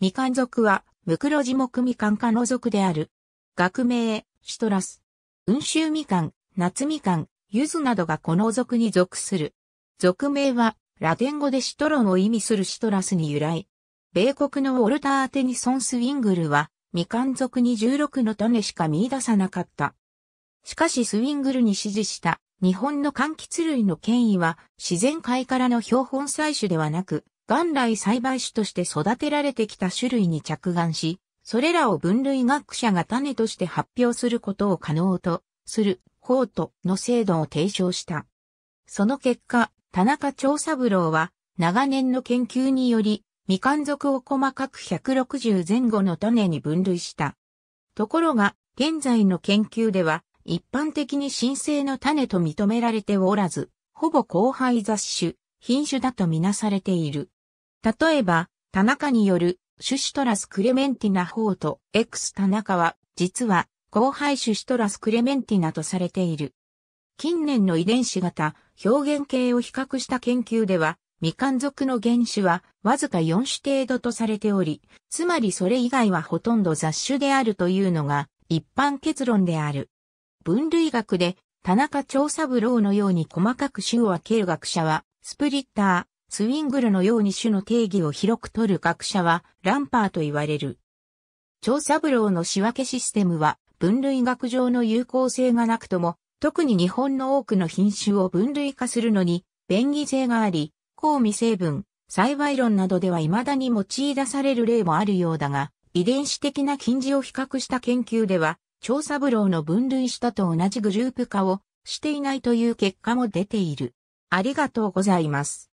ミカン族は、ムクロジ目ミカン科の族である。学名、シトラス。ウ州カン、ナ夏ミカン、ユズなどがこの族に属する。俗名は、ラテン語でシトロンを意味するシトラスに由来。米国のウォルター・アテニソン・スウィングルは、ミカン族に16の種しか見出さなかった。しかしスウィングルに支持した日本の柑橘類の権威は自然界からの標本採取ではなく元来栽培種として育てられてきた種類に着眼し、それらを分類学者が種として発表することを可能とする、法との制度を提唱した。その結果、田中長三郎は、長年の研究により、未完ん属を細かく160前後の種に分類した。ところが、現在の研究では、一般的に新生の種と認められておらず、ほぼ後輩雑種、品種だとみなされている。例えば、田中による、シュシトラス・クレメンティナ法と X 田中は、実は、後輩シュシトラス・クレメンティナとされている。近年の遺伝子型、表現系を比較した研究では、未完族の原種はわずか4種程度とされており、つまりそれ以外はほとんど雑種であるというのが一般結論である。分類学で田中長三郎のように細かく種を分ける学者は、スプリッター、ツイングルのように種の定義を広く取る学者はランパーと言われる。ブローの仕分けシステムは分類学上の有効性がなくとも、特に日本の多くの品種を分類化するのに便宜性があり、公未成分、栽培論などでは未だに用い出される例もあるようだが、遺伝子的な近似を比較した研究では、ブローの分類したと同じグループ化をしていないという結果も出ている。ありがとうございます。